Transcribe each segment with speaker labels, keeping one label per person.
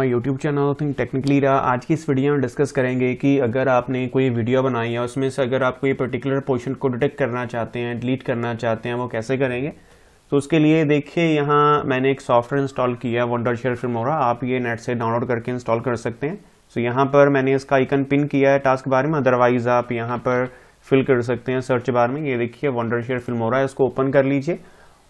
Speaker 1: my YouTube channel think technically रहा आज की इस वीडियो में डिस्कस करेंगे कि अगर आपने कोई वीडियो बनाई है उसमें से अगर आप कोई पर्टिकुलर पोर्शन को डिटेक्ट करना चाहते हैं डिलीट करना चाहते हैं वो कैसे करेंगे तो उसके लिए देखिए यहाँ मैंने एक सॉफ्टवेयर इंस्टॉल किया है वन शेयर फिल्मोरा आप ये नेट से डाउनलोड करके इंस्टॉल कर सकते हैं सो so, यहाँ पर मैंने इसका आइकन पिन किया है टास्क बार में अदरवाइज आप यहाँ पर फिल कर सकते हैं सर्च बार में ये देखिए वंडर शेयर फिल्मोरा इसको ओपन कर लीजिए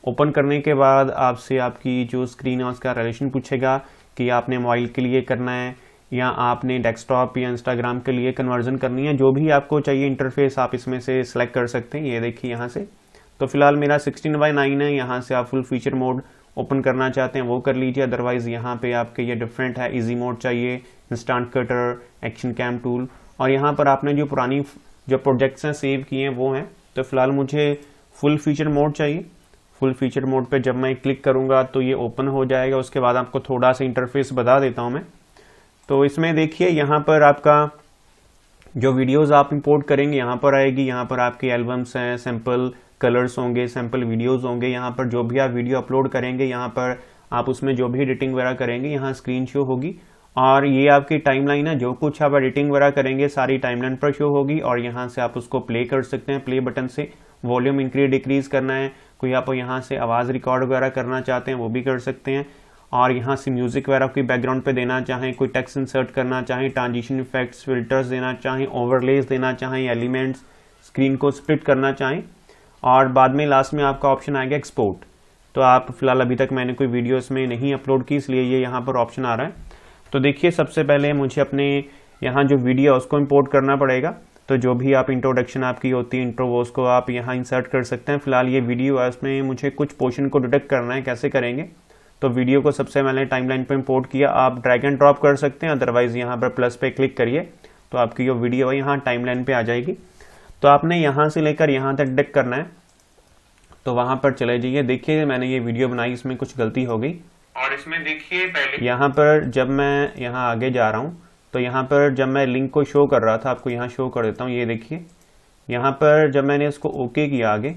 Speaker 1: ओपन करने के बाद आपसे आपकी जो स्क्रीन है उसका रिलेशन पूछेगा कि आपने मोबाइल के लिए करना है या आपने डेस्कटॉप या इंस्टाग्राम के लिए कन्वर्जन करनी है जो भी आपको चाहिए इंटरफेस आप इसमें से सेलेक्ट कर सकते हैं ये देखिए यहाँ से तो फिलहाल मेरा 16 बाई नाइन है यहाँ से आप फुल फीचर मोड ओपन करना चाहते हैं वो कर लीजिए अदरवाइज़ यहाँ पे आपके ये डिफरेंट है इजी मोड चाहिए instant cutter action cam tool और यहाँ पर आपने जो पुरानी जो प्रोजेक्ट्स हैं सेव किए हैं वो हैं तो फिलहाल मुझे फुल फीचर मोड चाहिए फुल फीचर मोड पे जब मैं क्लिक करूंगा तो ये ओपन हो जाएगा उसके बाद आपको थोड़ा सा इंटरफेस बता देता हूं मैं तो इसमें देखिए यहां पर आपका जो वीडियोस आप इंपोर्ट करेंगे यहां पर आएगी यहां पर आपके एल्बम्स हैं सैंपल कलर्स होंगे सैम्पल वीडियोस होंगे यहां पर जो भी आप वीडियो अपलोड करेंगे यहां पर आप उसमें जो भी एडिटिंग वगैरह करेंगे यहाँ स्क्रीन शो होगी और ये आपकी टाइमलाइन है जो कुछ आप एडिटिंग वगैरह करेंगे सारी टाइमलाइन पर शो होगी और यहाँ से आप उसको प्ले कर सकते हैं प्ले बटन से वॉल्यूम इंक्रीज डिक्रीज करना है कोई आप यहाँ से आवाज़ रिकॉर्ड वगैरह करना चाहते हैं वो भी कर सकते हैं और यहाँ से म्यूज़िक वगैरह कोई बैकग्राउंड पे देना चाहें कोई टेक्स इंसर्ट करना चाहें ट्रांजिशन इफेक्ट्स फिल्टर्स देना चाहें ओवरलेस देना चाहें एलिमेंट्स स्क्रीन को स्प्लिट करना चाहें और बाद में लास्ट में आपका ऑप्शन आएगा एक्सपोर्ट तो आप फिलहाल अभी तक मैंने कोई वीडियो इसमें नहीं अपलोड की इसलिए ये यहाँ पर ऑप्शन आ रहा है तो देखिए सबसे पहले मुझे अपने यहाँ जो वीडियो है उसको इम्पोर्ट करना पड़ेगा तो जो भी आप इंट्रोडक्शन आपकी होती है इंट्रोवोस को आप यहाँ इंसर्ट कर सकते हैं फिलहाल ये वीडियो है उसमें मुझे कुछ पोर्शन को डिटेक्ट करना है कैसे करेंगे तो वीडियो को सबसे मैंने टाइमलाइन पर इंपोर्ट किया आप ड्रैग एंड ड्रॉप कर सकते हैं अदरवाइज यहाँ पर प्लस पे क्लिक करिए तो आपकी जो वीडियो है यहाँ टाइमलाइन पे आ जाएगी तो आपने यहाँ से लेकर यहाँ तक डिटेक्ट करना है तो वहां पर चले जाइए देखिए मैंने ये वीडियो बनाई इसमें कुछ गलती हो गई और इसमें देखिए पहले यहाँ पर जब मैं यहाँ आगे जा रहा हूँ तो यहाँ पर जब मैं लिंक को शो कर रहा था आपको यहाँ शो कर देता हूँ ये देखिए यहाँ पर जब मैंने इसको ओके किया आगे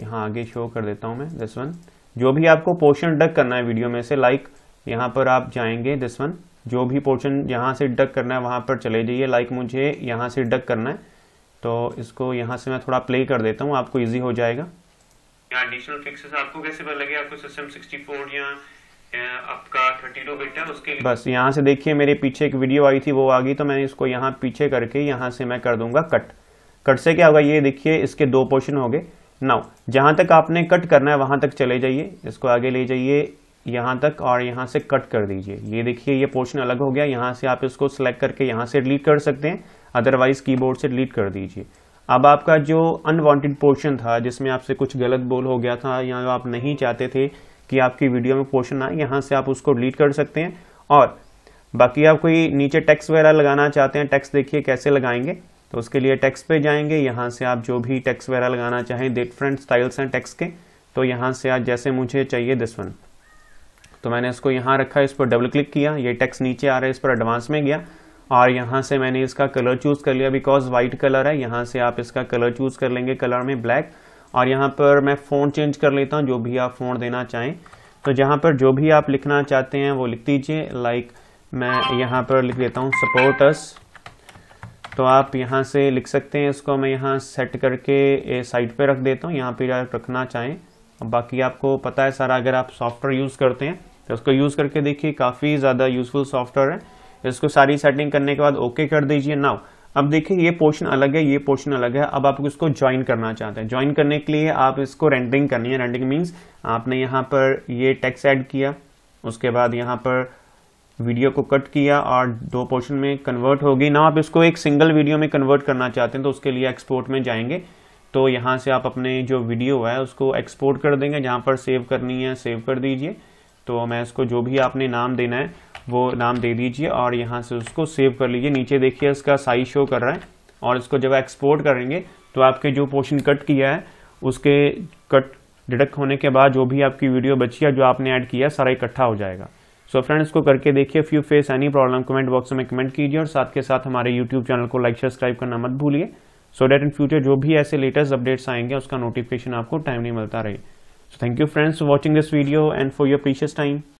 Speaker 1: यहाँ आगे शो कर देता हूँ मैं दिस वन जो भी आपको पोर्शन डक करना है वीडियो में से लाइक यहाँ पर आप जाएंगे दिस वन जो भी पोर्शन यहाँ से डक करना है वहाँ पर चले जाइए लाइक मुझे यहाँ से डक करना है तो इसको यहाँ से मैं थोड़ा प्ले कर देता हूँ आपको ईजी हो जाएगा एडिशनल फिक्सेस आपको कैसे पता लगे आपको सिस्टम सिक्सटी या आपका 32 बिट है उसके लिए बस यहाँ से देखिए मेरे पीछे एक वीडियो आई थी वो आ गई तो मैंने इसको यहाँ पीछे करके यहाँ से मैं कर दूंगा कट कट से क्या होगा ये देखिए इसके दो पोर्शन हो गए नाउ जहाँ तक आपने कट करना है वहाँ तक चले जाइए इसको आगे ले जाइए यहाँ तक और यहाँ से कट कर दीजिए ये देखिए ये पोर्शन अलग हो गया यहाँ से आप इसको सेलेक्ट करके यहाँ से डिलीट कर सकते हैं अदरवाइज कीबोर्ड से डिलीट कर दीजिए अब आपका जो अनवांटेड पोर्शन था जिसमें आपसे कुछ गलत बोल हो गया था या आप नहीं चाहते थे कि आपकी वीडियो में पोर्शन आए यहाँ से आप उसको डिलीट कर सकते हैं और बाकी आप कोई नीचे टैक्स वगैरह लगाना चाहते हैं टैक्स देखिए कैसे लगाएंगे तो उसके लिए टैक्स पे जाएंगे यहाँ से आप जो भी टैक्स वगैरह लगाना चाहें डिफरेंट स्टाइल्स हैं टैक्स के तो यहाँ से आज जैसे मुझे चाहिए दिस वन तो मैंने इसको यहाँ रखा इस पर डबल क्लिक किया ये टैक्स नीचे आ रहा है इस पर एडवांस में गया और यहाँ से मैंने इसका कलर चूज़ कर लिया बिकॉज वाइट कलर है यहाँ से आप इसका कलर चूज़ कर लेंगे कलर में ब्लैक और यहाँ पर मैं फ़ोन चेंज कर लेता हूँ जो भी आप फ़ोन देना चाहें तो जहाँ पर जो भी आप लिखना चाहते हैं वो लिख दीजिए लाइक मैं यहाँ पर लिख देता हूँ सपोर्ट अस तो आप यहाँ से लिख सकते हैं इसको मैं यहाँ सेट करके साइड पे रख देता हूँ यहाँ पर आप रखना चाहें बाकी आपको पता है सारा अगर आप सॉफ्टवेयर यूज़ करते हैं तो उसको यूज़ करके देखिए काफ़ी ज़्यादा यूज़फुल सॉफ्टवेयर है इसको सारी सेटिंग करने के बाद ओके कर दीजिए नाउ अब देखिए ये पोर्शन अलग है ये पोर्शन अलग है अब आप इसको ज्वाइन करना चाहते हैं ज्वाइन करने के लिए आप इसको रेंडरिंग करनी है रेंडरिंग मीन्स आपने यहाँ पर ये टेक्स्ट ऐड किया उसके बाद यहाँ पर वीडियो को कट किया और दो पोर्शन में कन्वर्ट हो गई ना आप इसको एक सिंगल वीडियो में कन्वर्ट करना चाहते हैं तो उसके लिए एक्सपोर्ट में जाएंगे तो यहाँ से आप अपने जो वीडियो है उसको एक्सपोर्ट कर देंगे जहाँ पर सेव करनी है सेव कर दीजिए तो मैं इसको जो भी आपने नाम देना है वो नाम दे दीजिए और यहाँ से उसको सेव कर लीजिए नीचे देखिए इसका साइज शो कर रहा है और इसको जब एक्सपोर्ट करेंगे तो आपके जो पोर्शन कट किया है उसके कट डिडक्ट होने के बाद जो भी आपकी वीडियो बची है जो आपने ऐड किया सारा इकट्ठा हो जाएगा सो so फ्रेंड्स को करके देखिए if you face any problem comment box में कमेंट कीजिए और साथ के साथ हमारे यूट्यूब चैनल को लाइक सब्सक्राइब करना मत भूलिए सो डेट इन फ्यूचर जो भी ऐसे लेटेस्ट अपडेट्स आएंगे उसका नोटिफिकेशन आपको टाइमली मिलता रहे so thank you friends for watching this video and for your precious time